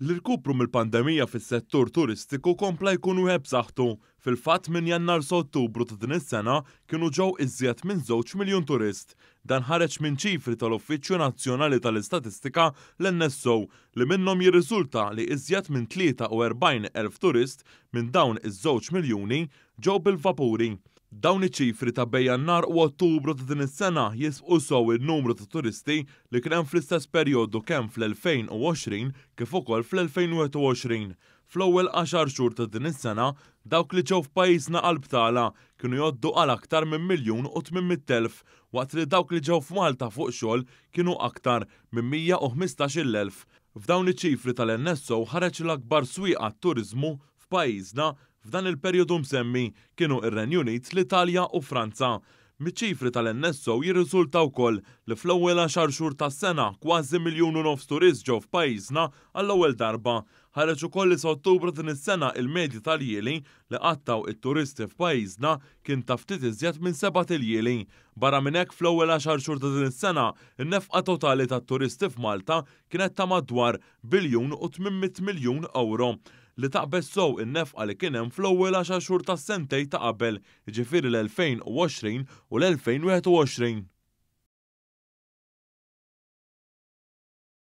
L-irkupru mill-pandemija fis-settur turistiku kompla jkunu wieħed saħtu. Fil-fatt minn Jannar sa Ottubru ta' din is-sena kienu ġew iżjed minn żewġ miljun turist. Dan ħareġ minn ċifri tal-Uffiċċju Nazzjonali tal-Istatistika l-NSO li minnhom jirriżulta li iżjed minn 43 elf turist minn dawn iż-żewġ miljuni ġew bil-vapuri. Dawn iċ-ċifri ta' bejja nar u ottubru ta' din is-sena jisqu sew il-numru ta' turisti li kien hemm fl-istess perjodu kemm fl-2020 kif ukoll fl-2021. Fl-ewwel 10 xhur ta' din is-sena dawk li ġew f'pajjiżna qalb tagħna kienu joddu għal aktar minn miljun u telf waqt li dawk li ġew f'Malta fuq xogħol kienu aktar minn 115 elf. F'dawn iċ-ċifri tal-NSO ħareġ l-akbar swieqa turiżmu f'pajjiżna f'dan il-perjodu msemmi kienu ir-Renju Unit, l-Italja u Franza. Miċ-ċifri tal-NSO jirriżulta wkoll li fl-ewwel għaxar xhur tas-sena kważi miljun u nofs turist ġew f'pajjiżna għall-ewwel darba. Ħareġ ukoll sa Ottubru din is-sena il-medji tal-jieli li qattaw it-turisti f'pajjiżna kien ta' ftit iżjed minn seba' il-jieli. Barra minn hekk fl-ewwel għaxar xhur ta' din is-sena, in-nefqa totali tat-turisti f'Malta kienet ta' madwar biljun u 800 miljun euro li taqbel sow in-nefqa li kien hemm fl-ewwel 10 xhur tas-sentej ta' qabel, ġifieri l-2020 u l-2021.